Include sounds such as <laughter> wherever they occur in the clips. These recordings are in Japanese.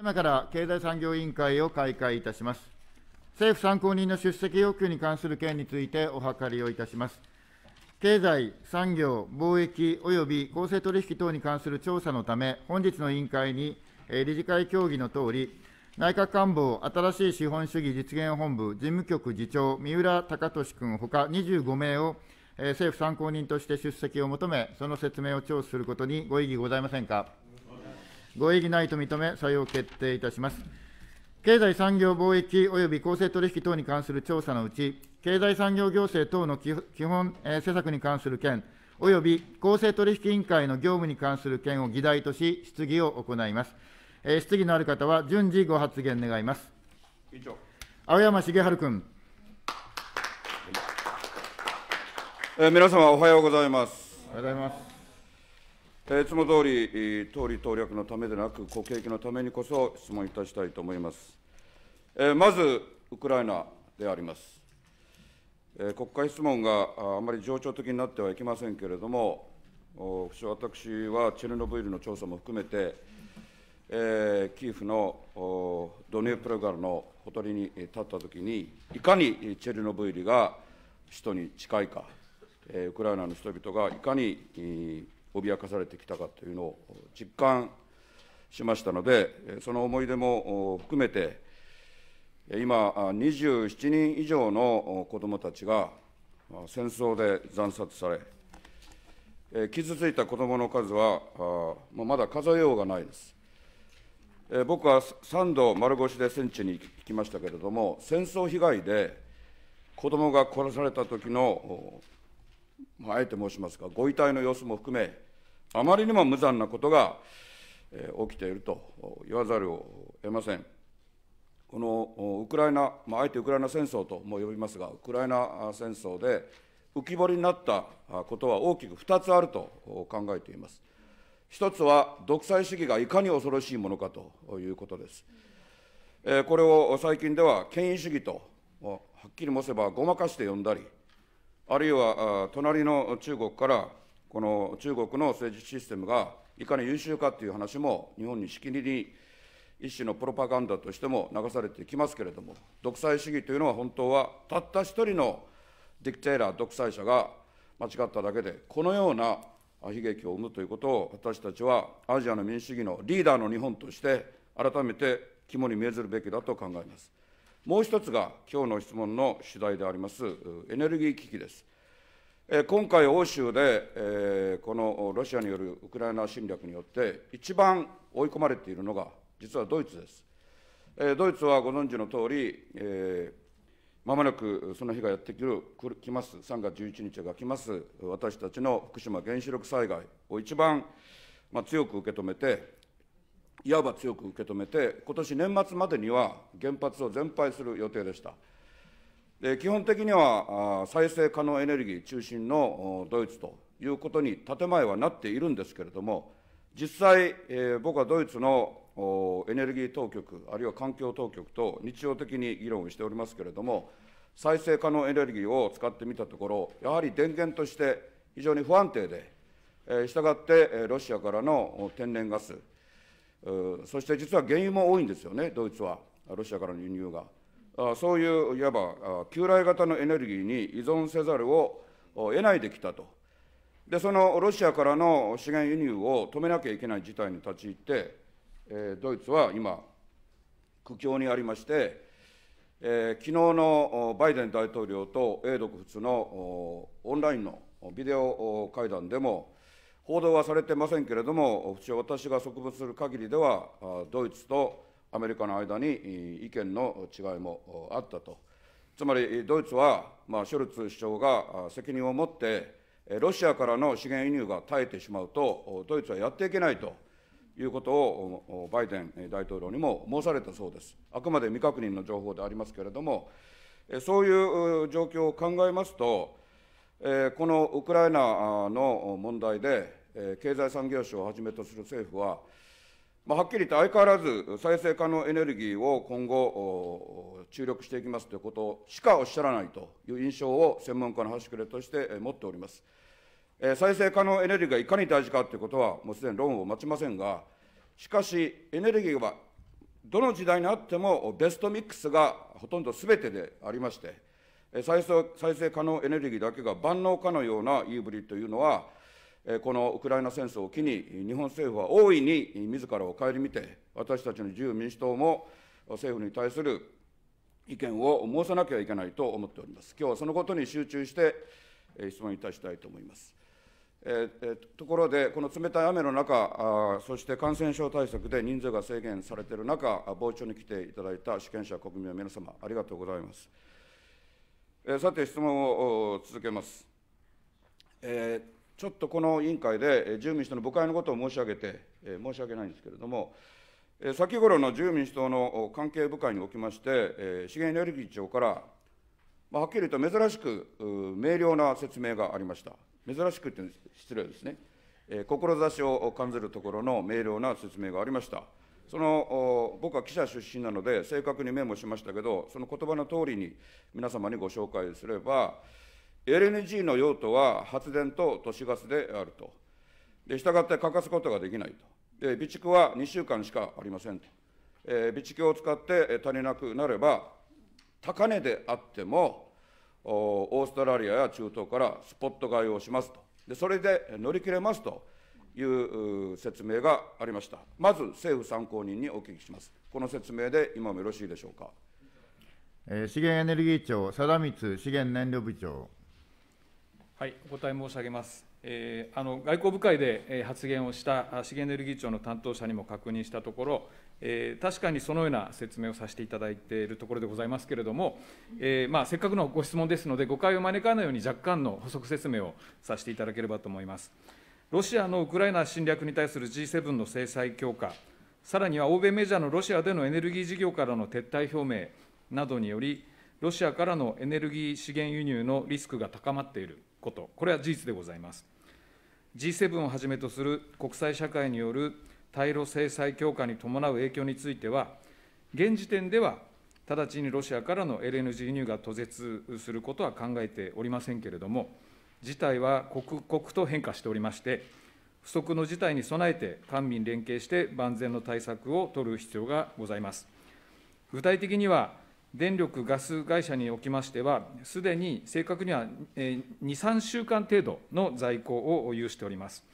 今から経済産業委員会を開会いたします。政府参考人の出席要求に関する件についてお諮りをいたします。経済、産業、貿易及び公正取引等に関する調査のため、本日の委員会に、え理事会協議のとおり、内閣官房新しい資本主義実現本部事務局次長、三浦貴俊君ほか25名を、え政府参考人として出席を求め、その説明を聴取することにご異議ございませんか。ご異議ないと認め、採用決定いたします。経済産業貿易及び公正取引等に関する調査のうち、経済産業行政等の基本、えー、施策に関する件、及び公正取引委員会の業務に関する件を議題とし、質疑を行います。えー、質疑のある方は順次ご発言願います。委長青山茂春君。えー、皆様おはようございます。おはようございます。いつも通り、党利党略のためでなく、国益のためにこそ質問いたしたいと思います。まず、ウクライナであります。国会質問があまり情緒的になってはいけませんけれども、私はチェルノブイリの調査も含めて、えー、キーフのドニュープロガルのほとりに立ったときに、いかにチェルノブイリが首都に近いか、えウクライナの人々がいかに、脅かされてきたかというのを実感しましたので、その思い出も含めて、今、27人以上の子どもたちが戦争で惨殺され、傷ついた子どもの数は、まだ数えようがないです。僕は3度丸腰で戦地に行きましたけれども、戦争被害で子どもが殺された時のあえて申しますが、ご遺体の様子も含め、あまりにも無残なことがえ起きていると言わざるを得ません。このウクライナ、まあ、あえてウクライナ戦争とも呼びますが、ウクライナ戦争で浮き彫りになったことは大きく2つあると考えています。一つは独裁主義がいかに恐ろしいものかということです。えこれを最近では権威主義とはっきり申せばごまかして呼んだり、あるいは隣の中国から、この中国の政治システムがいかに優秀かという話も、日本にしきりに一種のプロパガンダとしても流されてきますけれども、独裁主義というのは本当は、たった一人のディクテーラー、独裁者が間違っただけで、このような悲劇を生むということを、私たちはアジアの民主主義のリーダーの日本として、改めて肝に銘ずるべきだと考えます。もう一つが、今日の質問の主題であります、エネルギー危機です。今回、欧州でこのロシアによるウクライナ侵略によって、一番追い込まれているのが、実はドイツです。ドイツはご存知の通り、まもなくその日がやってくる、来ます、3月11日が来ます、私たちの福島原子力災害を一番、強く受け止めて、いわば強く受け止めて、今年年末までには原発を全廃する予定でした。で基本的には再生可能エネルギー中心のドイツということに建前はなっているんですけれども、実際、えー、僕はドイツのエネルギー当局、あるいは環境当局と日常的に議論をしておりますけれども、再生可能エネルギーを使ってみたところ、やはり電源として非常に不安定で、えしたがって、えロシアからの天然ガス、そして実は原油も多いんですよね、ドイツは、ロシアからの輸入が。そういういわば旧来型のエネルギーに依存せざるを得ないできたと。で、そのロシアからの資源輸入を止めなきゃいけない事態に立ち入って、えドイツは今、苦境にありまして、え昨日のバイデン大統領と英独仏のオンラインのビデオ会談でも、報道はされてませんけれども、私が即分する限りでは、ドイツとアメリカの間に意見の違いもあったと。つまりドイツは、まあ、ショルツ首相が責任を持ってロシアからの資源輸入が絶えてしまうとドイツはやっていけないということをバイデン大統領にも申されたそうです。あくまで未確認の情報でありますけれどもそういう状況を考えますとこのウクライナの問題で経済産業省をはじめとする政府はまあ、はっきり言って相変わらず再生可能エネルギーを今後注力していきますということしかおっしゃらないという印象を専門家の端くれとして持っております。再生可能エネルギーがいかに大事かということは、もうすでに論を待ちませんが、しかし、エネルギーはどの時代にあってもベストミックスがほとんどすべてでありまして再生、再生可能エネルギーだけが万能かのような言いぶりというのは、このウクライナ戦争を機に、日本政府は大いに自らを顧みて、私たちの自由民主党も政府に対する意見を申さなきゃいけないと思っております。今日はそのことに集中して、質問いたしたいと思います。えところで、この冷たい雨の中そして感染症対策で人数が制限されている中、傍聴に来ていただいた主権者、国民の皆様、ありがとうございます。えさて、質問を続けます。えーちょっとこの委員会で自由民主党の部会のことを申し上げて、申し訳ないんですけれども、先頃の自由民主党の関係部会におきまして、資源エネルギー庁から、まはっきり言うと珍しく明瞭な説明がありました。珍しくって失礼ですね。志を感じるところの明瞭な説明がありました。その僕は記者出身なので、正確にメモしましたけど、その言葉の通りに皆様にご紹介すれば、LNG の用途は発電と都市ガスであると。で従って欠かすことができないと。で備蓄は2週間しかありませんと。えー、備蓄を使って足りなくなれば、高値であっても、オーストラリアや中東からスポット買いをしますと。でそれで乗り切れますという説明がありました。まず政府参考人にお聞きします。この説明で今もよろしいでしょうか。資源エネルギー庁、貞光資源燃料部長。はい、お答え申し上げます。えー、あの外交部会で、え発言をした資源エネルギー庁の担当者にも確認したところ、えー、確かにそのような説明をさせていただいているところでございますけれども、えまあ、せっかくのご質問ですので、誤解を招かないように若干の補足説明をさせていただければと思います。ロシアのウクライナ侵略に対する G7 の制裁強化、さらには欧米メジャーのロシアでのエネルギー事業からの撤退表明などにより、ロシアからのエネルギー資源輸入のリスクが高まっている。こと、これは事実でございます。G7 をはじめとする国際社会による対ロ制裁強化に伴う影響については、現時点では直ちにロシアからの LNG 輸入が途絶することは考えておりませんけれども、事態は刻々と変化しておりまして、不測の事態に備えて、官民連携して万全の対策を取る必要がございます。具体的には、電力・ガス会社におきましては、すでに正確には2、3週間程度の在庫を有しております。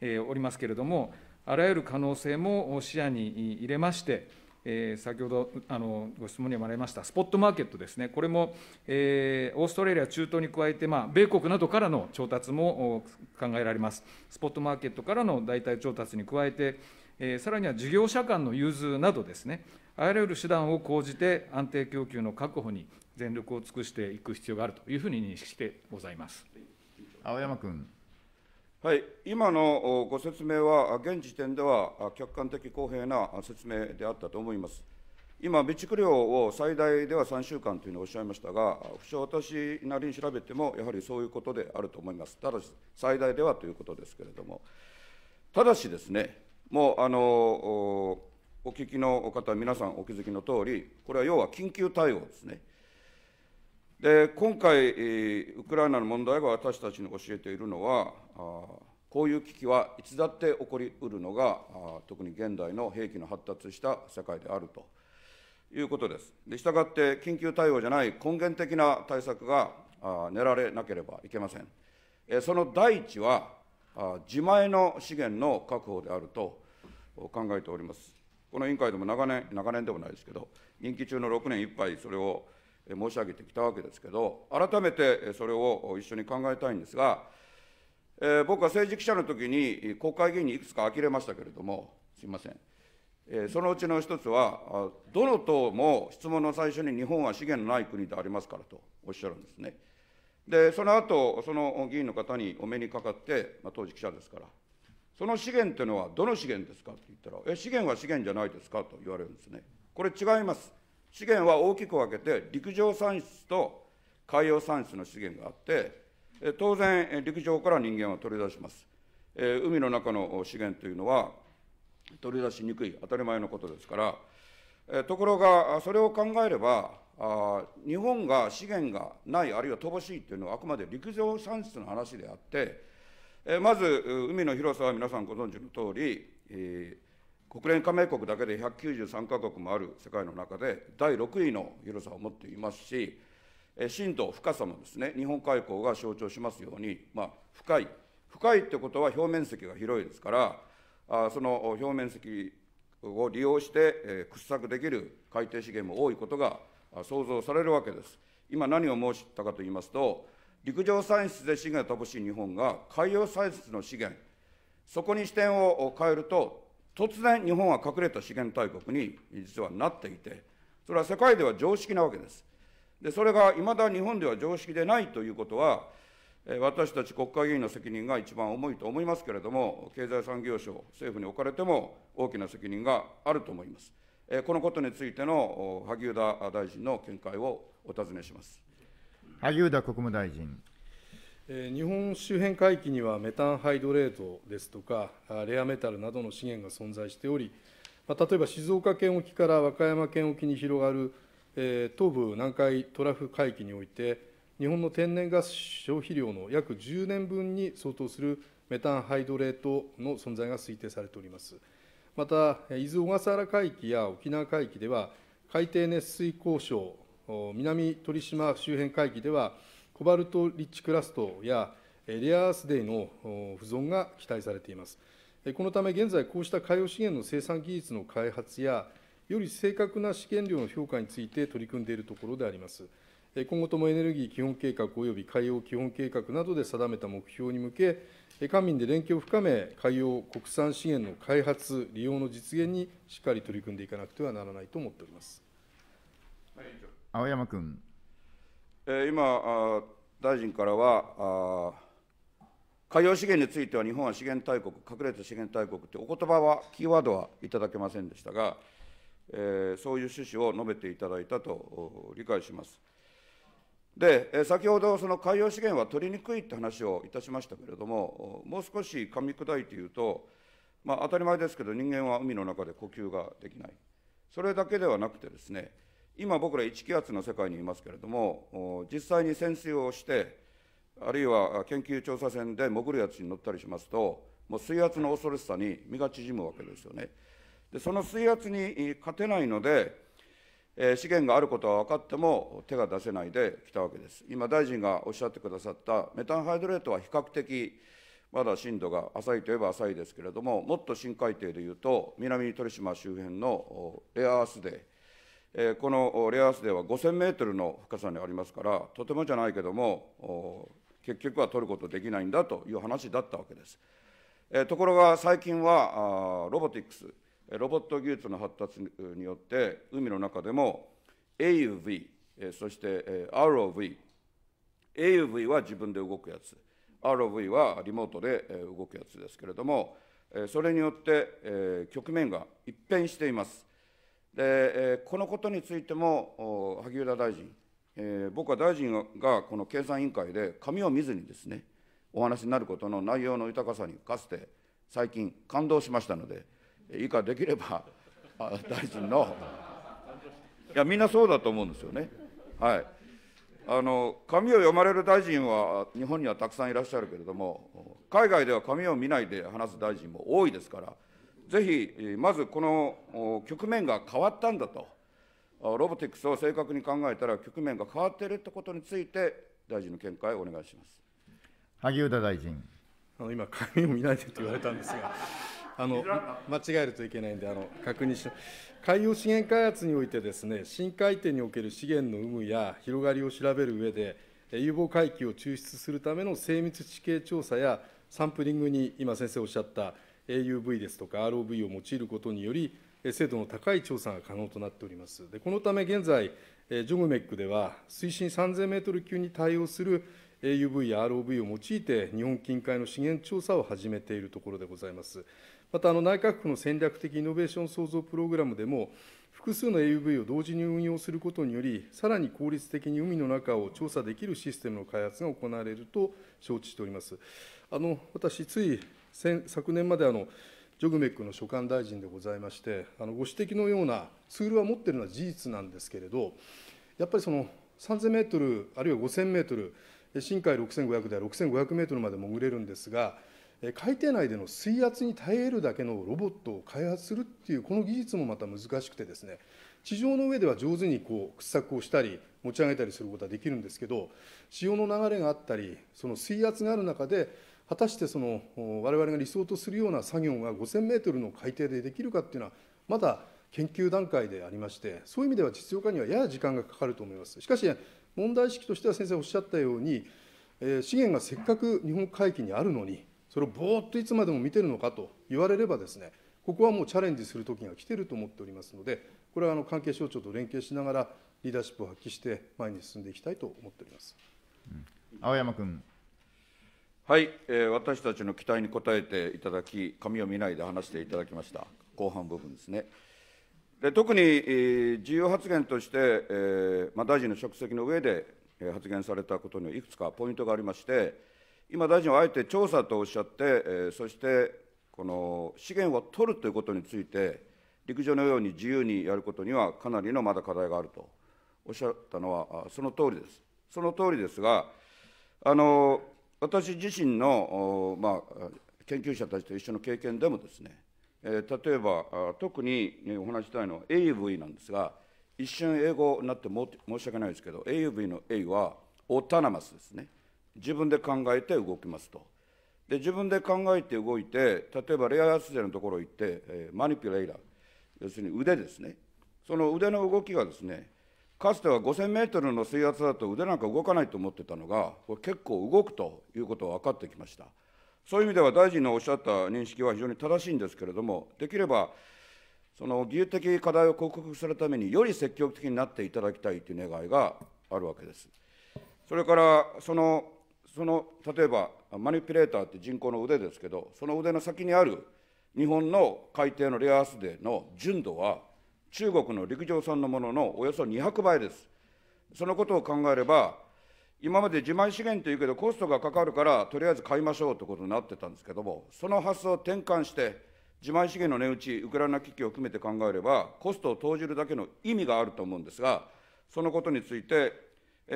えー、おりますけれども、あらゆる可能性も視野に入れまして、えー、先ほどあのご質問にもありました、スポットマーケットですね、これも、えー、オーストラリア、中東に加えて、まあ、米国などからの調達も考えられます。スポットマーケットからの代替調達に加えて、えさらには事業者間の融通などですね、あらゆる手段を講じて安定供給の確保に全力を尽くしていく必要があるというふうに認識してございます青山君。はい、今のご説明は、現時点では客観的公平な説明であったと思います。今、備蓄量を最大では3週間というふうにおっしゃいましたが、不詳私なりに調べても、やはりそういうことであると思います。ただし、最大ではということですけれども、ただしですね、もうあのお聞きの方、皆さんお気づきの通り、これは要は緊急対応ですね。で今回、ウクライナの問題が私たちに教えているのは、こういう危機はいつだって起こりうるのが、特に現代の兵器の発達した世界であるということです。でしたがって、緊急対応じゃない根源的な対策が練られなければいけません。その第一は、自前の資源の確保であると考えております。この委員会でも長年、長年でもないですけど、任期中の6年いっぱいそれを申し上げてきたわけですけど、改めてそれを一緒に考えたいんですが、えー、僕は政治記者の時に国会議員にいくつか呆れましたけれども、すみません、えー、そのうちの一つは、どの党も質問の最初に日本は資源のない国でありますからとおっしゃるんですね。でその後その議員の方にお目にかかって、まあ、当時記者ですから、その資源というのはどの資源ですかって言ったら、え、資源は資源じゃないですかと言われるんですね。これ違います。資源は大きく分けて、陸上産出と海洋産出の資源があって、え当然、陸上から人間は取り出します。え海の中の資源というのは取り出しにくい、当たり前のことですから、えところが、それを考えれば、あ日本が資源がないあるいは乏しいというのはあくまで陸上産出の話であってえまず海の広さは皆さんご存知の通り、えー、国連加盟国だけで193カ国もある世界の中で第6位の広さを持っていますし、え深度深さもですね日本海溝が象徴しますように、まあ、深い深いってことは表面積が広いですからあその表面積を利用して、え掘削できる海底資源も多いことが想像されるわけです。今何を申したかと言いますと、陸上産出で資源が乏しい日本が海洋産出の資源、そこに視点を変えると、突然日本は隠れた資源大国に実はなっていて、それは世界では常識なわけです。でそれがいまだ日本では常識でないということは、私たち国会議員の責任が一番重いと思いますけれども、経済産業省、政府におかれても大きな責任があると思います。このことについての萩生田大臣の見解をお尋ねします萩生田国務大臣。日本周辺海域にはメタンハイドレートですとか、レアメタルなどの資源が存在しており、例えば静岡県沖から和歌山県沖に広がる東部南海トラフ海域において、日本の天然ガス消費量の約10年分に相当するメタンハイドレートの存在が推定されております。また、伊豆小笠原海域や沖縄海域では、海底熱水交渉、南鳥島周辺海域では、コバルトリッチクラストやレアアースデイの不存が期待されています。このため現在、こうした海洋資源の生産技術の開発や、より正確な資源量の評価について取り組んでいるところであります。今後ともエネルギー基本計画及び海洋基本計画などで定めた目標に向け、官民で連携を深め、海洋国産資源の開発、利用の実現にしっかり取り組んでいかなくてはならないと思っております青山君。今、大臣からは、海洋資源については日本は資源大国、隠れた資源大国ってお言葉は、キーワードはいただけませんでしたが、えー、そういう趣旨を述べていただいたと理解します。で先ほどその海洋資源は取りにくいって話をいたしましたけれどももう少し噛み砕いて言うと、まあ、当たり前ですけど人間は海の中で呼吸ができないそれだけではなくてですね今僕ら1気圧の世界にいますけれども実際に潜水をしてあるいは研究調査船で潜るやつに乗ったりしますともう水圧の恐ろしさに身が縮むわけですよねでその水圧に勝てないのでえ資源があることは分かっても手が出せないできたわけです。今、大臣がおっしゃってくださったメタンハイドレートは比較的まだ深度が浅いといえば浅いですけれども、もっと深海底でいうと、南鳥島周辺のレアアースデー、このレアアースデーは5000メートルの深さにありますから、とてもじゃないけども、結局は取ることできないんだという話だったわけです。ところが最近はロボティックスロボット技術の発達によって海の中でも AUV そして ROV AUV は自分で動くやつ ROV はリモートで動くやつですけれどもそれによって局面が一変していますでこのことについても萩生田大臣僕は大臣がこの経産委員会で紙を見ずにですねお話になることの内容の豊かさにかつて最近感動しましたので以下できれば大臣のいやみんなそうだと思うんですよね。はいあの紙を読まれる大臣は日本にはたくさんいらっしゃるけれども海外では紙を見ないで話す大臣も多いですからぜひまずこの局面が変わったんだとロボティクスを正確に考えたら局面が変わっているということについて大臣の見解をお願いします萩生田大臣今紙を見ないでと言われたんですがあの間違えるといけないんで、あの確認し海洋資源開発においてです、ね、深海底における資源の有無や広がりを調べる上で、有望海域を抽出するための精密地形調査やサンプリングに今、先生おっしゃった AUV ですとか ROV を用いることにより、精度の高い調査が可能となっております。でこのため現在、ジョグメックでは、水深3000メートル級に対応する AUV や ROV を用いて、日本近海の資源調査を始めているところでございます。また、内閣府の戦略的イノベーション創造プログラムでも、複数の AUV を同時に運用することにより、さらに効率的に海の中を調査できるシステムの開発が行われると承知しております。あの私、つい昨年まであのジョグメックの所管大臣でございまして、あのご指摘のようなツールは持っているのは事実なんですけれど、やっぱりその3000メートル、あるいは5000メートル、深海6500では6500メートルまで潜れるんですが、海底内での水圧に耐えるだけのロボットを開発するっていうこの技術もまた難しくてですね地上の上では上手にこう掘削をしたり持ち上げたりすることはできるんですけど潮の流れがあったりその水圧がある中で果たしてその我々が理想とするような作業が5000メートルの海底でできるかっていうのはまだ研究段階でありましてそういう意味では実用化にはやや時間がかかると思います。しかし問題意識としては先生おっしゃったように資源がせっかく日本海域にあるのにそれをぼーっといつまでも見てるのかと言われればですね、ここはもうチャレンジする時が来てると思っておりますので、これはあの関係省庁と連携しながら、リーダーシップを発揮して前に進んでいきたいと思っております。うん、青山君。はい、えー、私たちの期待に応えていただき、紙を見ないで話していただきました。後半部分ですね。で特に、えー、自由発言として、えーまあ、大臣の職責の上で、えー、発言されたことにいくつかポイントがありまして、今、大臣はあえて調査とおっしゃって、えー、そしてこの資源を取るということについて、陸上のように自由にやることにはかなりのまだ課題があるとおっしゃったのは、その通りです。その通りですが、あの私自身の、まあ、研究者たちと一緒の経験でもですね、えー、例えば特に、ね、お話したいのは AUV なんですが、一瞬英語になって申し訳ないですけど、AUV の A はオータナマスですね。自分で考えて動きますと。で自分で考えて動いて例えばレアアスゼのところ行って、えー、マニピュレイラー要するに腕ですねその腕の動きがですねかつては5 0 0 0メートルの水圧だと腕なんか動かないと思ってたのがこれ結構動くということが分かってきましたそういう意味では大臣のおっしゃった認識は非常に正しいんですけれどもできればその技術的課題を克服するためにより積極的になっていただきたいという願いがあるわけですそれからそのその例えばマニピュレーターって人工の腕ですけどその腕の先にある日本の海底のレアアースデーの純度は中国の陸上産のもののおよそ200倍です。そのことを考えれば今まで自前資源というけどコストがかかるからとりあえず買いましょうということになってたんですけどもその発想を転換して自前資源の値打ちウクライナ危機を含めて考えればコストを投じるだけの意味があると思うんですがそのことについて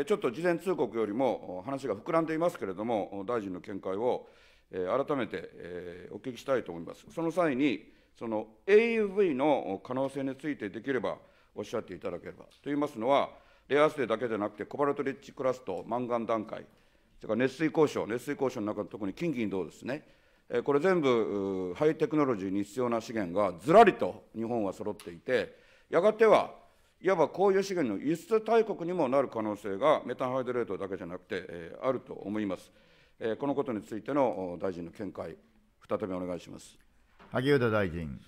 ちょっと事前通告よりも話が膨らんでいますけれども、大臣の見解を改めてお聞きしたいと思います。その際に、その AUV の可能性についてできればおっしゃっていただければ。と言いますのは、レアアースデだけでなくて、コバルトリッチクラスト、マンガン段階、それから熱水交渉、熱水交渉の中の特に金銀銅ですね、これ全部ハイテクノロジーに必要な資源がずらりと日本は揃っていて、やがてはいわば鉱油資源の輸出大国にもなる可能性がメタンハイドレートだけじゃなくて、えー、あると思います、えー、このことについての大臣の見解再びお願いします萩生田大臣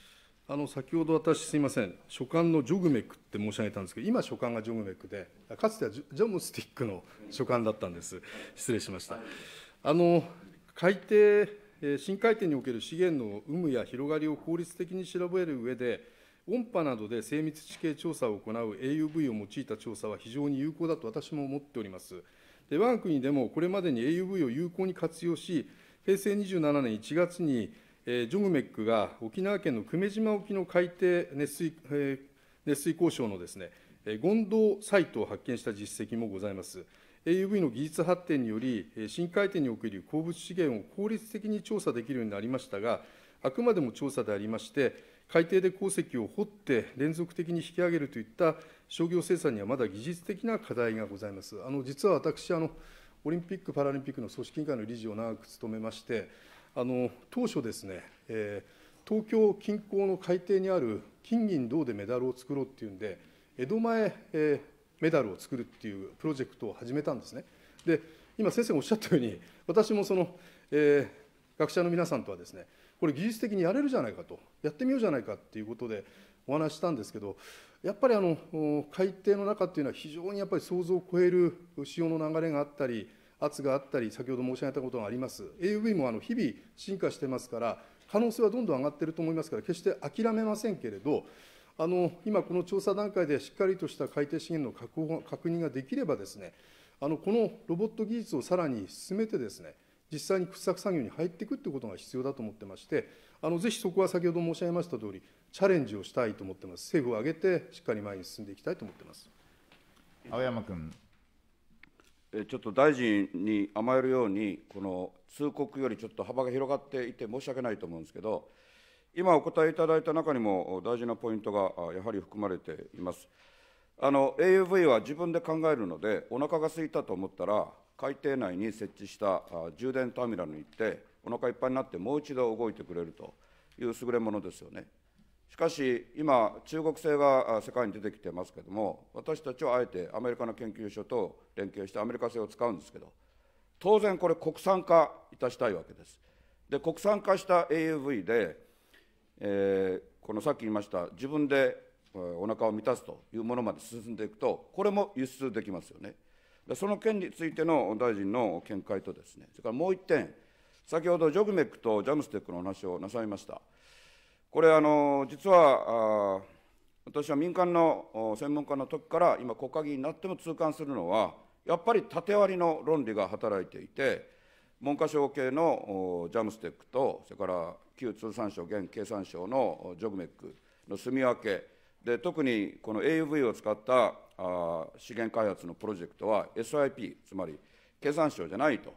あの先ほど私、すみません、所管のジョグメックって申し上げたんですけど、今、所管がジョグメックで、かつてはジョムスティックの所管だったんです、失礼しました。あの海底、新海底における資源の有無や広がりを効率的に調べる上で、音波などで精密地形調査を行う AUV を用いた調査は非常に有効だと私も思っております。で我が国でもこれまでに AUV を有効に活用し、平成27年1月に、えー、ジョグメックが沖縄県の久米島沖の海底熱水,、えー、熱水交渉のですね、えー、ドウサイトを発見した実績もございます。AUV の技術発展により、深海底における鉱物資源を効率的に調査できるようになりましたが、あくまでも調査でありまして、海底で鉱石を掘って連続的に引き上げるといった商業生産にはまだ技術的な課題がございます。あの実は私あのオリンピック・パラリンピックの組織委員会の理事を長く務めまして、あの当初ですね、えー、東京近郊の海底にある金銀銅でメダルを作ろうっていうんで、江戸前、えー、メダルを作るっていうプロジェクトを始めたんですね。で、今、先生がおっしゃったように、私もその、えー、学者の皆さんとはですね、これ技術的にやれるじゃないかと、やってみようじゃないかっていうことでお話したんですけど、やっぱりあの海底の中っていうのは非常にやっぱり想像を超える潮の流れがあったり、圧があったり、先ほど申し上げたことがあります。AUV もあの日々進化してますから、可能性はどんどん上がっていると思いますから、決して諦めませんけれど、あの今、この調査段階でしっかりとした海底資源の確保確認ができればです、ね、あのこのロボット技術をさらに進めてです、ね、実際に掘削作業に入っていくということが必要だと思ってまして、あのぜひそこは先ほど申し上げましたとおり、チャレンジをしたいと思ってます、政府を挙げて、しっかり前に進んでいきたいと思ってます青山君。ちょっと大臣に甘えるように、この通告よりちょっと幅が広がっていて、申し訳ないと思うんですけど、今お答えいただいた中にも大事なポイントがやはり含まれています。あの AUV は自分で考えるので、お腹が空いたと思ったら、海底内に設置した充電ターミナルに行って、お腹いっぱいになってもう一度動いてくれるという優れものですよね。しかし、今、中国製が世界に出てきてますけれども、私たちはあえてアメリカの研究所と連携してアメリカ製を使うんですけど、当然これ、国産化いたしたいわけです。で、国産化した AUV で、えー、このさっき言いました、自分でお腹を満たすというものまで進んでいくと、これも輸出できますよね。その件についての大臣の見解とですね、それからもう1点、先ほどジョグメックとジャムステックのお話をなさいました。これ、あの実は私は民間の専門家の時から、今、国会議員になっても痛感するのは、やっぱり縦割りの論理が働いていて、文科省系のジャムステックと、それから旧通産省、現経産省のジョグメックの住み分け、で特にこの AUV を使ったあ資源開発のプロジェクトは SIP つまり経産省じゃないと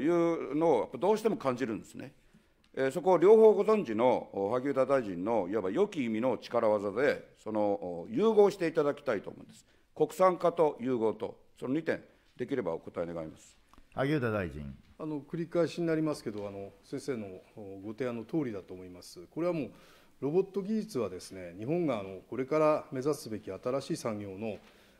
いうのをどうしても感じるんですね。えそこを両方ご存知の萩生田大臣のいわば良き意味の力技でその融合していただきたいと思うんです。国産化と融合とその2点できればお答え願います。萩生田大臣あの繰り返しになりますけどあの先生のご提案の通りだと思います。これはもうロボット技術はですね日本があのこれから目指すべき新しい産業の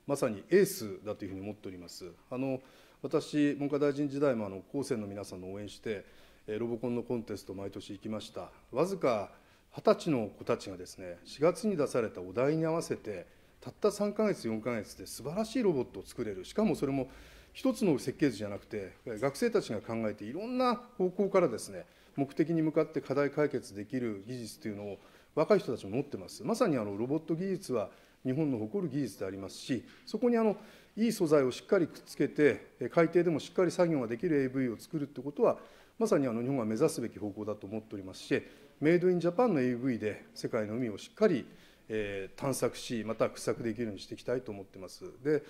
まさにエースだというふうに思っております。あの私文科大臣時代もあの高専の皆さんの応援してロボコンのコンテスト毎年行きましたわずか20歳の子たちがですね4月に出されたお題に合わせてたった3か月4か月で素晴らしいロボットを作れるしかもそれも一つの設計図じゃなくて学生たちが考えていろんな方向からですね目的に向かって課題解決できる技術というのを若い人たちも持ってます。まさにあのロボット技術は日本の誇る技術でありますし、そこにあのいい素材をしっかりくっつけて、海底でもしっかり作業ができる AV を作るってことは、まさにあの日本が目指すべき方向だと思っておりますし、メイドインジャパンの AV で世界の海をしっかり、えー、探索し、また掘削できるようにしていきたいと思ってます。で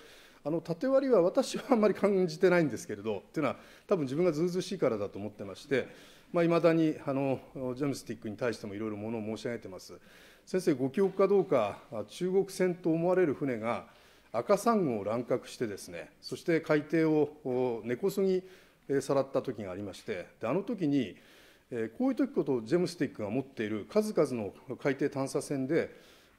あの縦割りは私はあんまり感じてないんですけれど、というのは、多分自分がずうずうしいからだと思ってまして、まあ、未だにあのジェムスティックに対してもいろいろものを申し上げてます。先生、ご記憶かどうか、中国船と思われる船が赤サンゴを乱獲してですね、そして海底を根こそぎさらった時がありまして、であの時に、こういう時こと、ジェムスティックが持っている数々の海底探査船で、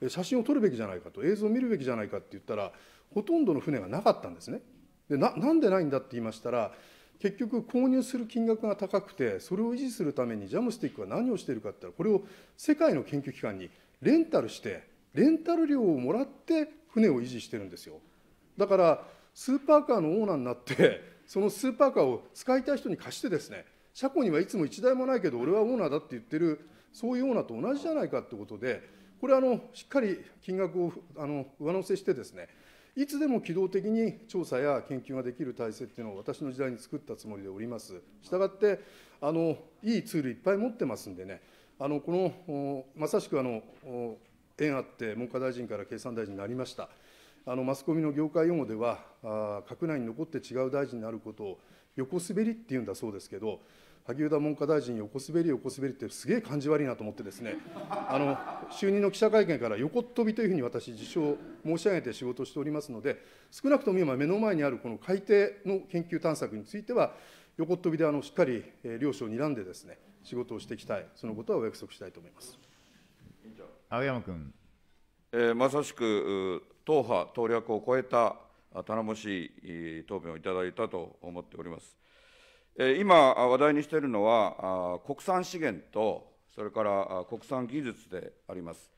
写真を撮るべきじゃないかと、映像を見るべきじゃないかって言ったら、ほとんどの船がなかったんですね。でななんでないんだって言いましたら、結局購入する金額が高くてそれを維持するためにジャムスティックは何をしているかっていったらこれを世界の研究機関にレンタルしてレンタル料をもらって船を維持してるんですよだからスーパーカーのオーナーになって <laughs> そのスーパーカーを使いたい人に貸してですね車庫にはいつも1台もないけど俺はオーナーだって言ってるそういうオーナーと同じじゃないかってことでこれあのしっかり金額をあの上乗せしてですねいつでも機動的に調査や研究ができる体制っていうのを私の時代に作ったつもりでおります。したがって、あのいいツールいっぱい持ってますんでね、あのこのまさしくあの縁あって文科大臣から経産大臣になりました。あのマスコミの業界用語では、あ閣内に残って違う大臣になることを横滑りっていうんだそうですけど、萩生田文科大臣、横滑り、横滑りって、すげえ感じ悪いなと思ってですね、<laughs> あの就任の記者会見から横っ飛びというふうに私、自称申し上げて仕事をしておりますので、少なくとも今、目の前にあるこの海底の研究探索については、横っ飛びであのしっかり、えー、両者を睨んでですね、仕事をしていきたい、そのことはお約束したいと思います。青山君。えー、まさしく党派、党略を超えた頼もしい答弁をいただいたと思っております。今話題にしているのは国産資源とそれから国産技術であります。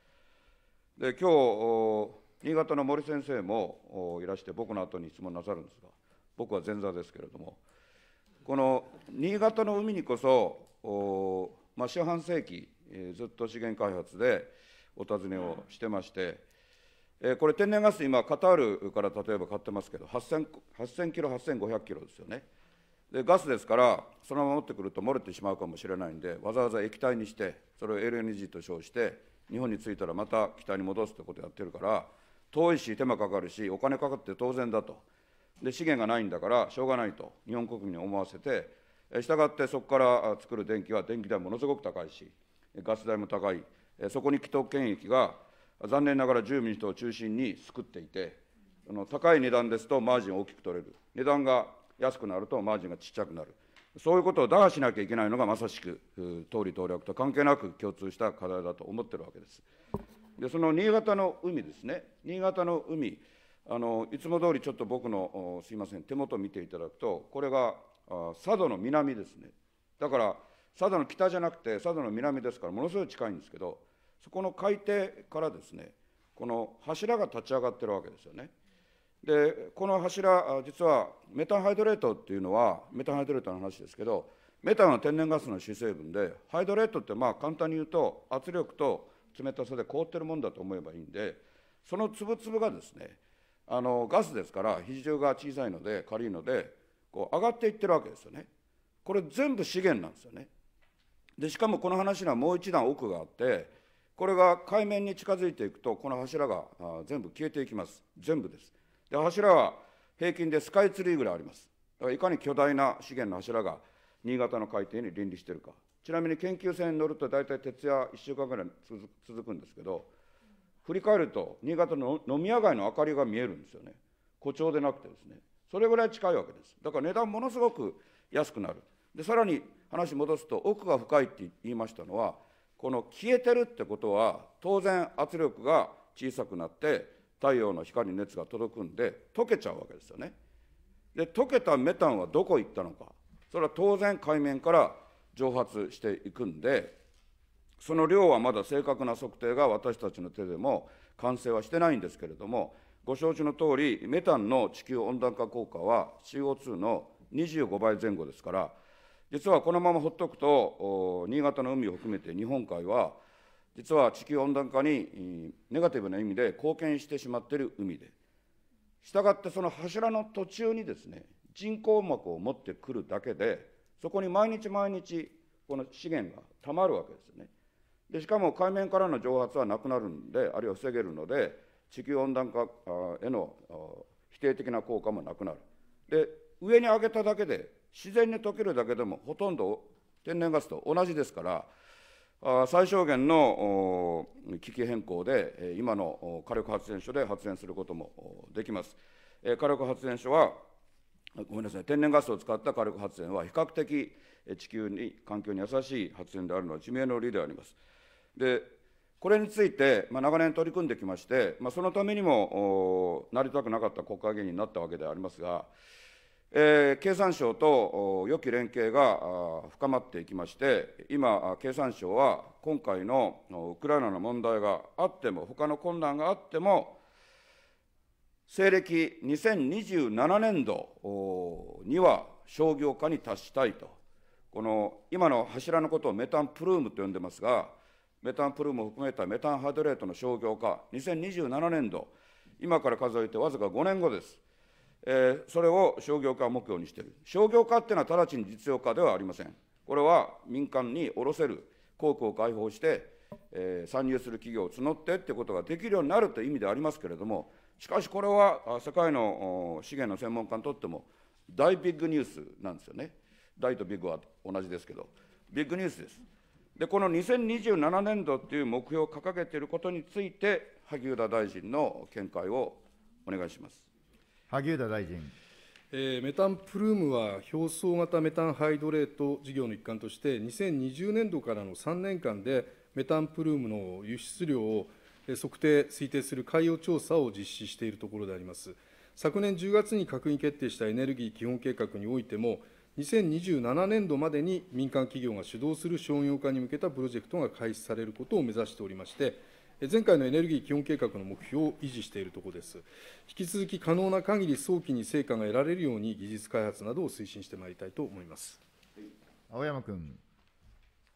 で今日新潟の森先生もいらして僕の後に質問なさるんですが僕は前座ですけれどもこの新潟の海にこそ、まあ、四半世紀ずっと資源開発でお尋ねをしてまして、えこれ天然ガス今カタールから例えば買ってますけど8000 8000キロ8500キロですよね。でガスですからそのまま持ってくると漏れてしまうかもしれないんでわざわざ液体にしてそれを LNG と称して日本に着いたらまた北に戻すってことやってるから遠いし手間かかるしお金かかって当然だとで資源がないんだからしょうがないと日本国民に思わせてしたがってそこから作る電気は電気代ものすごく高いしガス代も高いそこに既得権益が残念ながら住民主を中心にすくっていて高い値段ですとマージンを大きく取れる値段が安くなるとマージンがちっちゃくなる。そういうことを打破しなきゃいけないのがまさしく党利党略と関係なく共通した課題だと思ってるわけです。で、その新潟の海ですね、新潟の海、あのいつも通りちょっと僕のすみません、手元を見ていただくと、これが佐渡の南ですね、だから佐渡の北じゃなくて、佐渡の南ですから、ものすごい近いんですけど、そこの海底からですね、この柱が立ち上がってるわけですよね。でこの柱実はメタンハイドレートっていうのはメタンハイドレートの話ですけどメタンは天然ガスの主成分でハイドレートってまあ簡単に言うと圧力と冷たさで凍ってるもんだと思えばいいんでその粒々がですねあのガスですから比重が小さいので軽いのでこう上がっていってるわけですよね。これ全部資源なんですよね。でしかもこの話にはもう一段奥があってこれが海面に近づいていくとこの柱が全部消えていきます全部です。で柱は平均でスカイツリーぐらいあります。だからいかに巨大な資源の柱が新潟の海底に倫理しているか。ちなみに研究船に乗ると大体徹夜1週間ぐらい続くんですけど、振り返ると新潟の飲み屋街の明かりが見えるんですよね。誇張でなくてですね。それぐらい近いわけです。だから値段ものすごく安くなる。でさらに話戻すと奥が深いって言いましたのはこの消えてるってことは当然圧力が小さくなって太陽の光に熱が届くんで溶けちゃうわけですよね。で溶けたメタンはどこ行ったのかそれは当然海面から蒸発していくんでその量はまだ正確な測定が私たちの手でも完成はしてないんですけれどもご承知の通りメタンの地球温暖化効果は CO2 の25倍前後ですから実はこのままほっとくと新潟の海を含めて日本海は実は地球温暖化にネガティブな意味で貢献してしまっている海で、したがってその柱の途中にですね、人工膜を持ってくるだけで、そこに毎日毎日、この資源がたまるわけですよね。でしかも海面からの蒸発はなくなるんで、あるいは防げるので、地球温暖化への否定的な効果もなくなる。で、上に上げただけで、自然に溶けるだけでも、ほとんど天然ガスと同じですから、最小限の機器変更で、今の火力発電所で発電することもできます。火力発電所は、ごめんなさい、天然ガスを使った火力発電は、比較的地球に、環境に優しい発電であるのは、自命の理であります。でこれについて、まあ、長年取り組んできまして、まあ、そのためにもなりたくなかった国会議員になったわけでありますが、えー、経産省と良き連携が深まっていきまして、今、経産省は今回のウクライナの問題があっても、他の困難があっても、西暦2027年度には商業化に達したいと、この今の柱のことをメタンプルームと呼んでますが、メタンプルームを含めたメタンハイドレートの商業化、2027年度、今から数えてわずか5年後です。えー、それを商業化を目標にしている。商業化っていうのは直ちに実用化ではありません。これは民間に卸せる、航空を開放して、えー、参入する企業を募ってってことができるようになるという意味でありますけれども、しかしこれは世界の資源の専門家にとっても大ビッグニュースなんですよね。大とビッグは同じですけど、ビッグニュースです。で、この2027年度っていう目標を掲げていることについて、萩生田大臣の見解をお願いします。萩生田大臣。えー、メタンプルームは表層型メタンハイドレート事業の一環として、2020年度からの3年間で、メタンプルームの輸出量を測定、推定する海洋調査を実施しているところであります。昨年10月に閣議決定したエネルギー基本計画においても、2027年度までに民間企業が主導する商業化に向けたプロジェクトが開始されることを目指しておりまして、前回のエネルギー基本計画の目標を維持しているところです。引き続き可能な限り早期に成果が得られるように、技術開発などを推進してまいりたいと思います。青山君。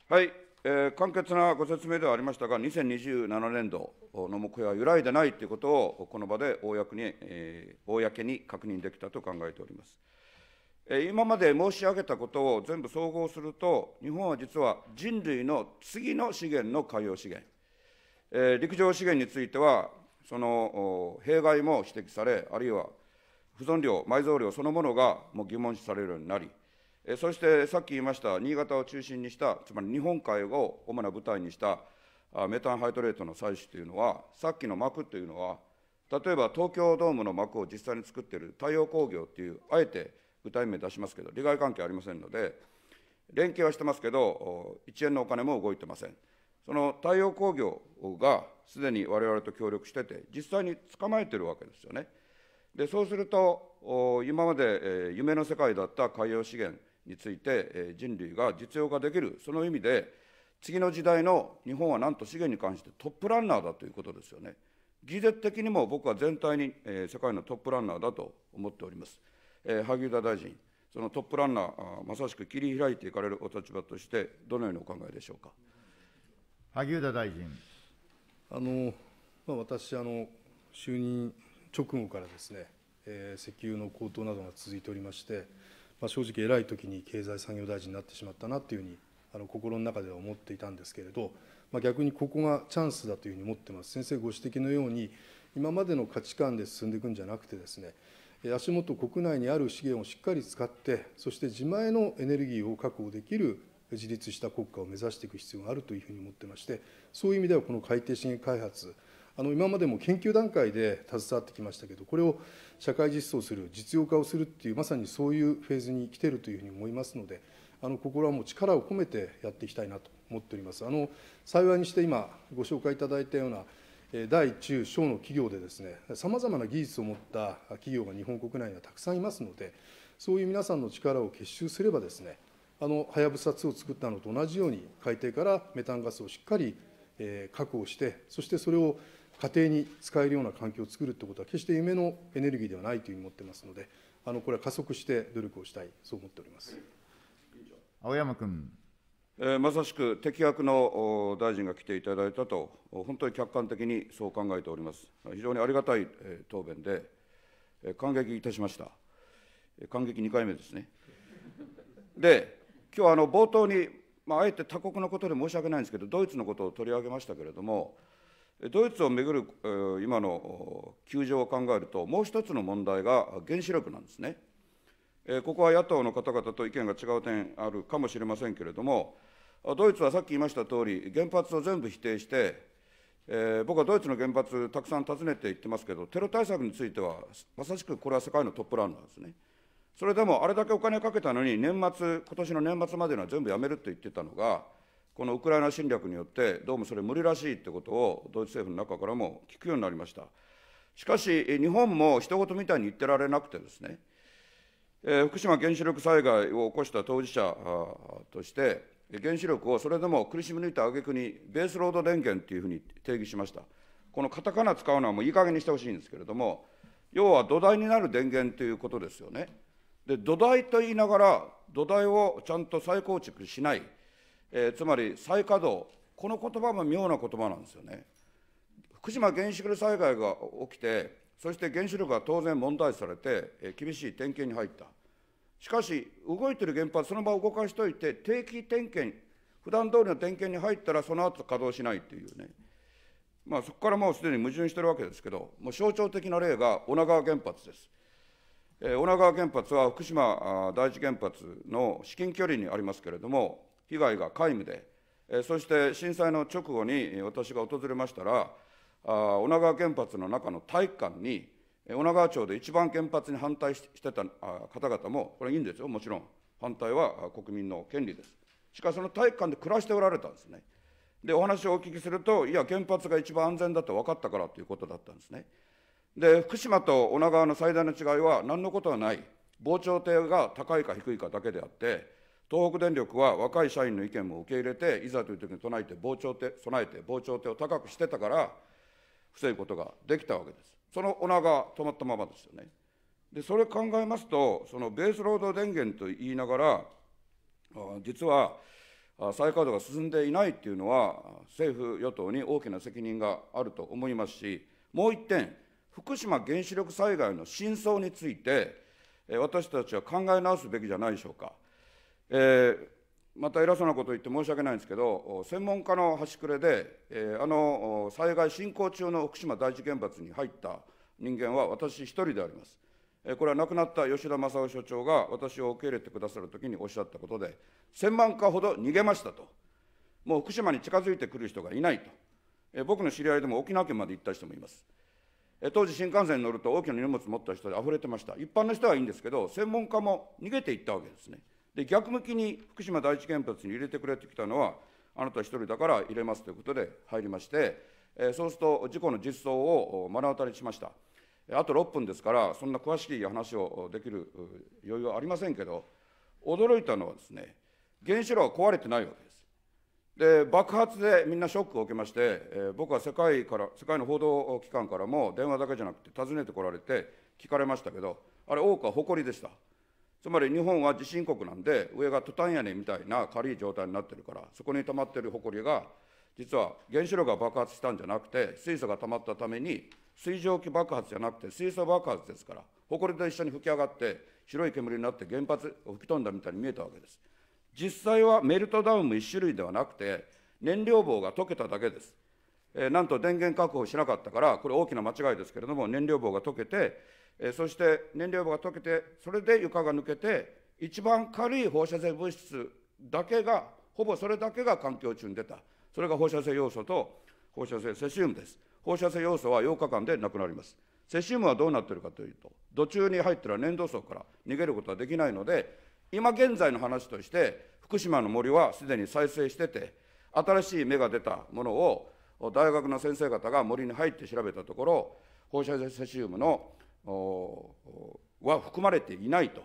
はい、えー、簡潔なご説明ではありましたが、2027年度の目標は揺らいでないということを、この場で公に,、えー、公に確認できたと考えております。え今まで申し上げたことを全部総合すると、日本は実は人類の次の資源の海洋資源、えー、陸上資源については、その弊害も指摘され、あるいは不存量、埋蔵量そのものがもう疑問視されるようになり、えそしてさっき言いました、新潟を中心にした、つまり日本海を主な舞台にしたあメタンハイドレートの採取というのは、さっきの膜というのは、例えば東京ドームの膜を実際に作っている太陽工業っていう、あえて具体名出しますけど、利害関係ありませんので、連携はしてますけど、1円のお金も動いてません。その太陽工業がすでに我々と協力してて、実際に捕まえてるわけですよね。でそうすると、今まで夢の世界だった海洋資源について人類が実用化できる、その意味で、次の時代の日本はなんと資源に関してトップランナーだということですよね。技術的にも僕は全体に世界のトップランナーだと思っております。萩生田大臣、そのトップランナー、まさしく切り開いていかれるお立場として、どのようにお考えでしょうか。萩生田大臣。あのまあ、私あの、就任直後からですね、えー、石油の高騰などが続いておりまして、まあ、正直、偉い時に経済産業大臣になってしまったなというふうにあの心の中では思っていたんですけれど、まあ、逆にここがチャンスだというふうに思ってます。先生ご指摘のように今までの価値観で進んでいくんじゃなくてですね、足元国内にある資源をしっかり使って、そして自前のエネルギーを確保できる自立した国家を目指していく必要があるというふうに思ってまして、そういう意味ではこの海底資源開発、あの今までも研究段階で携わってきましたけど、これを社会実装する、実用化をするっていう、まさにそういうフェーズに来ているというふうに思いますので、あのここはもう力を込めてやっていきたいなと思っております。あの幸いにして今、ご紹介いただいたような、大中小の企業でですね、さまざまな技術を持った企業が日本国内にはたくさんいますので、そういう皆さんの力を結集すればですね、あのはやぶさ2を作ったのと同じように、海底からメタンガスをしっかり、え確保して、そしてそれを家庭に使えるような環境を作るということは、決して夢のエネルギーではないというふうに思ってますので、あのこれは加速して努力をしたい、そう思っております青山君。えー、まさしく適役の大臣が来ていただいたと、本当に客観的にそう考えております。非常にありがたい、え答弁で、え感激いたしました。感激2回目ですね。で、今日あの冒頭に、まあ、あえて他国のことで申し訳ないんですけど、ドイツのことを取り上げましたけれども、ドイツをめぐる、今の窮状を考えると、もう一つの問題が原子力なんですね。えここは野党の方々と意見が違う点あるかもしれませんけれども、ドイツはさっき言いました通り、原発を全部否定して、えー、僕はドイツの原発、たくさん訪ねていってますけど、テロ対策については、まさしくこれは世界のトップランナーですね。それでもあれだけお金かけたのに、年末、今年の年末までには全部やめるって言ってたのが、このウクライナ侵略によって、どうもそれ無理らしいってことを、ドイツ政府の中からも聞くようになりました。しかし、日本も一言みたいに言ってられなくてですね、えー、福島原子力災害を起こした当事者として、原子力をそれでも苦しみ抜いた挙句に、ベースロード電源っていうふうに定義しました。このカタカナ使うのはもういい加減にしてほしいんですけれども、要は土台になる電源ということですよね。で土台と言いながら土台をちゃんと再構築しない、えー、つまり再稼働この言葉も妙な言葉なんですよね福島原子力災害が起きてそして原子力が当然問題視されて、えー、厳しい点検に入ったしかし動いてる原発その場を動かしておいて定期点検普段通りの点検に入ったらその後稼働しないというねまあ、そこからもうすでに矛盾してるわけですけど、もう象徴的な例が女川原発です。女川原発は福島第一原発の至近距離にありますけれども、被害が皆無で、そして震災の直後に私が訪れましたら、女川原発の中の体育館に、女川町で一番原発に反対してた方々も、これいいんですよ、もちろん、反対は国民の権利です。しかし、その体育館で暮らしておられたんですね。で、お話をお聞きすると、いや、原発が一番安全だと分かったからということだったんですね。で、福島と女川の最大の違いは何のことはない。防潮堤が高いか低いかだけであって、東北電力は若い社員の意見も受け入れて、いざという時に備えて防潮堤、備えて防潮堤を高くしてたから、防ぐことができたわけです。その女川止まったままですよね。で、それ考えますと、そのベースロード電源と言いながら、実は再稼働が進んでいないっていうのは、政府・与党に大きな責任があると思いますし、もう一点、福島原子力災害の真相について、私たちは考え直すべきじゃないでしょうか。えー、また偉そうなこと言って申し訳ないんですけど、専門家の端くれで、えー、あの災害進行中の福島第一原発に入った人間は私一人であります。これは亡くなった吉田正夫所長が私を受け入れてくださるときにおっしゃったことで、1000万家ほど逃げましたと、もう福島に近づいてくる人がいないと、僕の知り合いでも沖縄県まで行った人もいます。当時新幹線に乗ると大きな荷物持った人で溢れてました一般の人はいいんですけど専門家も逃げていったわけですねで逆向きに福島第一原発に入れてくれてきたのはあなた一人だから入れますということで入りまして、えそうすると事故の実相を目の当たりしましたあと6分ですからそんな詳しい話をできる余裕はありませんけど驚いたのはですね原子炉は壊れてないわけで爆発でみんなショックを受けまして、えー、僕は世界から世界の報道機関からも電話だけじゃなくて訪ねてこられて聞かれましたけどあれ多くは誇りでしたつまり日本は地震国なんで上がトタン屋根みたいな軽い状態になってるからそこに溜まってる誇りが実は原子炉が爆発したんじゃなくて水素が溜まったために水蒸気爆発じゃなくて水素爆発ですから埃と一緒に吹き上がって白い煙になって原発吹き飛んだみたいに見えたわけです実際はメルトダウンも1種類ではなくて、燃料棒が溶けただけです。えー、なんと電源確保しなかったから、これ大きな間違いですけれども、燃料棒が溶けて、えー、そして燃料棒が溶けて、それで床が抜けて、一番軽い放射性物質だけが、ほぼそれだけが環境中に出た。それが放射性要素と放射性セシウムです。放射性要素は8日間でなくなります。セシウムはどうなってるかというと、土中に入ったら粘土層から逃げることはできないので、今現在の話として福島の森はすでに再生してて新しい芽が出たものを大学の先生方が森に入って調べたところ放射性セシウムのは含まれていないと。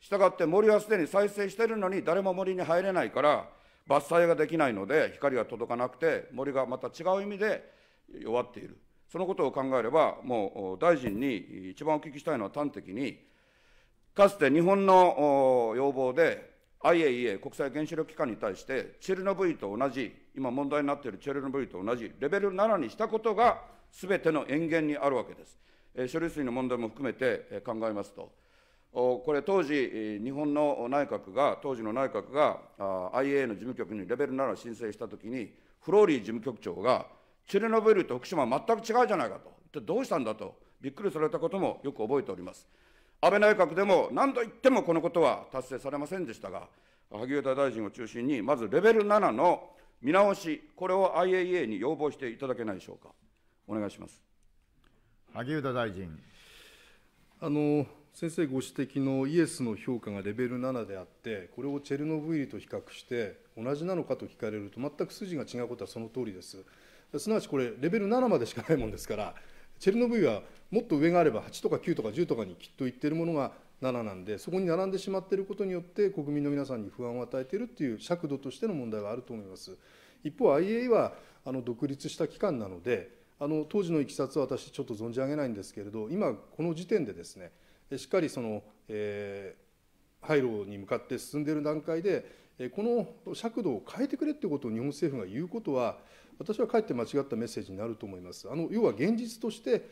したがって森はすでに再生しているのに誰も森に入れないから伐採ができないので光が届かなくて森がまた違う意味で弱っているそのことを考えればもう大臣に一番お聞きしたいのは端的にかつて日本の要望で IAEA 国際原子力機関に対してチェルノブイリと同じ今問題になっているチェルノブイリと同じレベル7にしたことがすべての塩源にあるわけです、え処理水の問題も含めて、え考えますとこれ当時、日本の内閣が当時の内閣が IAEA の事務局にレベル7を申請したときにフローリー事務局長がチェルノブイリと福島は全く違うじゃないかとどうしたんだとびっくりされたこともよく覚えております。安倍内閣でも何度言ってもこのことは達成されませんでしたが、萩生田大臣を中心に、まずレベル7の見直し、これを IAEA に要望していただけないでしょうか。お願いします萩生田大臣。あの先生ご指摘のイエスの評価がレベル7であって、これをチェルノブイリと比較して、同じなのかと聞かれると、全く筋が違うことはその通りです。すなわちこれ、レベル7までしかないもんですから、チェルノブイリはもっと上があれば8とか9とか10とかにきっといってるものが7なんでそこに並んでしまっていることによって国民の皆さんに不安を与えているという尺度としての問題があると思います。一方 IA はあの独立した機関なのであの当時のいきさつは私ちょっと存じ上げないんですけれど今この時点でですねしっかりその、えー、廃炉に向かって進んでいる段階でこの尺度を変えてくれということを日本政府が言うことは私はかえって間違ったメッセージになると思います。あの要は現実として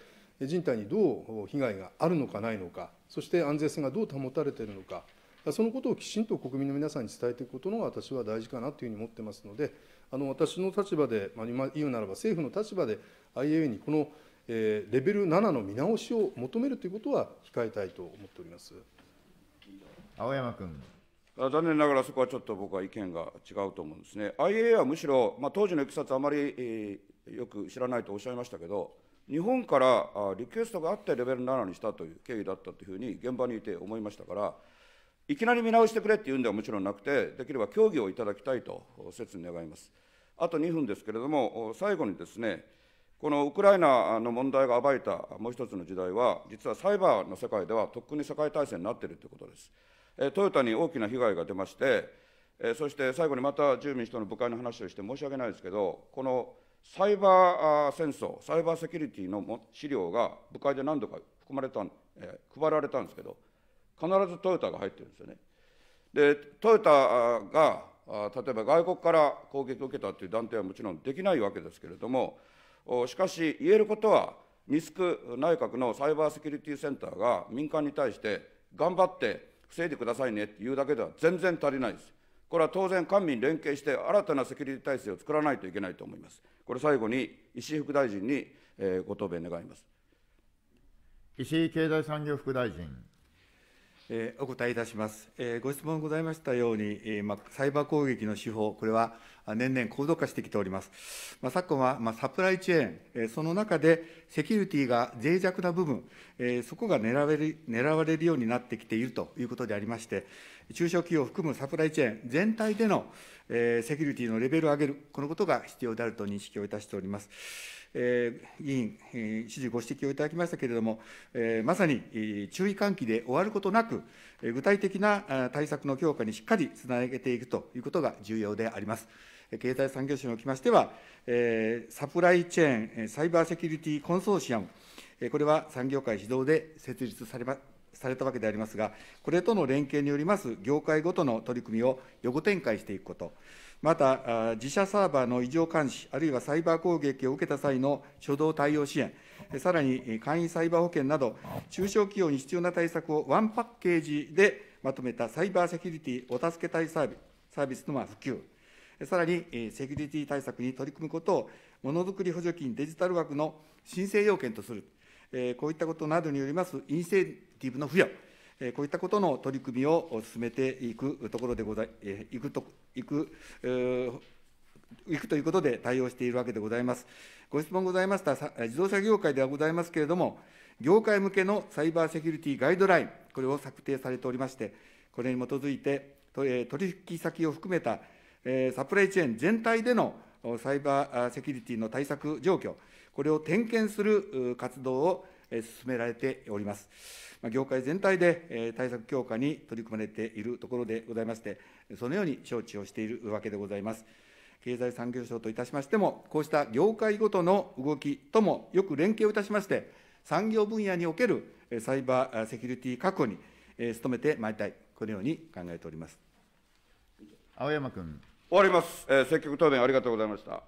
人体にどう被害があるのかないのか、そして安全性がどう保たれているのか、そのことをきちんと国民の皆さんに伝えていくことの私は大事かなというふうに思ってますので、あの私の立場で、まあ、今言うならば政府の立場で IAEA にこの、えレベル7の見直しを求めるということは控えたいと思っております青山君。残念ながらそこはちょっと僕は意見が違うと思うんですね。IAEA はむしろ、まあ、当時のいきさつあまり、えー、よく知らないとおっしゃいましたけど、日本からあリクエストがあってレベル7にしたという経緯だったというふうに現場にいて思いましたから、いきなり見直してくれっていうんではもちろんなくて、できれば協議をいただきたいと切に願います。あと2分ですけれども、最後にですね、このウクライナの問題が暴いたもう一つの時代は、実はサイバーの世界ではとっくに世界大戦になっているということです。トヨタに大きな被害が出まして、そして最後にまた住民主党の部会の話をして申し訳ないですけど、このサイバー戦争、サイバーセキュリティの資料が部会で何度か含まれた、え配られたんですけど、必ずトヨタが入ってるんですよね。で、トヨタが例えば外国から攻撃を受けたという断定はもちろんできないわけですけれども、しかし言えることは、ニスク内閣のサイバーセキュリティセンターが民間に対して頑張って防いでくださいねって言うだけでは全然足りないです。これは当然、官民連携して新たなセキュリティ体制を作らないといけないと思います。これ最後に石井副大臣に、えご答弁願います。石井経済産業副大臣。お答えいたします。ご質問ございましたように、サイバー攻撃の手法、これは年々高度化してきております。昨今はサプライチェーン、その中でセキュリティが脆弱な部分、そこが狙われる狙われるようになってきているということでありまして、中小企業を含むサプライチェーン全体でのセキュリティのレベルを上げる、このことが必要であると認識をいたしております。えー、議員、え示ご指摘をいただきましたけれども、えー、まさに、注意喚起で終わることなく、え具体的な対策の強化にしっかりつなげていくということが重要であります。経済産業省におきましては、えー、サプライチェーン・サイバーセキュリティコンソーシアム、これは産業界主導で設立されまされたわけでありますが、これとの連携によります業界ごとの取り組みを横展開していくこと、また、自社サーバーの異常監視、あるいはサイバー攻撃を受けた際の初動対応支援、さらに簡易サイバー保険など、中小企業に必要な対策をワンパッケージでまとめたサイバーセキュリティお助け隊サービスサービスの普及、さらにセキュリティ対策に取り組むことを、ものづくり補助金デジタル枠の申請要件とする、こういったことなどによりますインセンティブの付与、こういったことの取り組みを進めていくところでござい、いくと、いく、いくということで対応しているわけでございます。ご質問ございました自動車業界ではございますけれども、業界向けのサイバーセキュリティガイドライン、これを策定されておりまして、これに基づいて、取引先を含めたサプライチェーン全体でのサイバーセキュリティの対策状況、これを点検する活動を進められております。業界全体で対策強化に取り組まれているところでございまして、そのように承知をしているわけでございます。経済産業省といたしましても、こうした業界ごとの動きともよく連携をいたしまして、産業分野におけるサイバーセキュリティ確保に努めてまいりたい、このように考えております。青山君。終わります。え積極答弁ありがとうございました。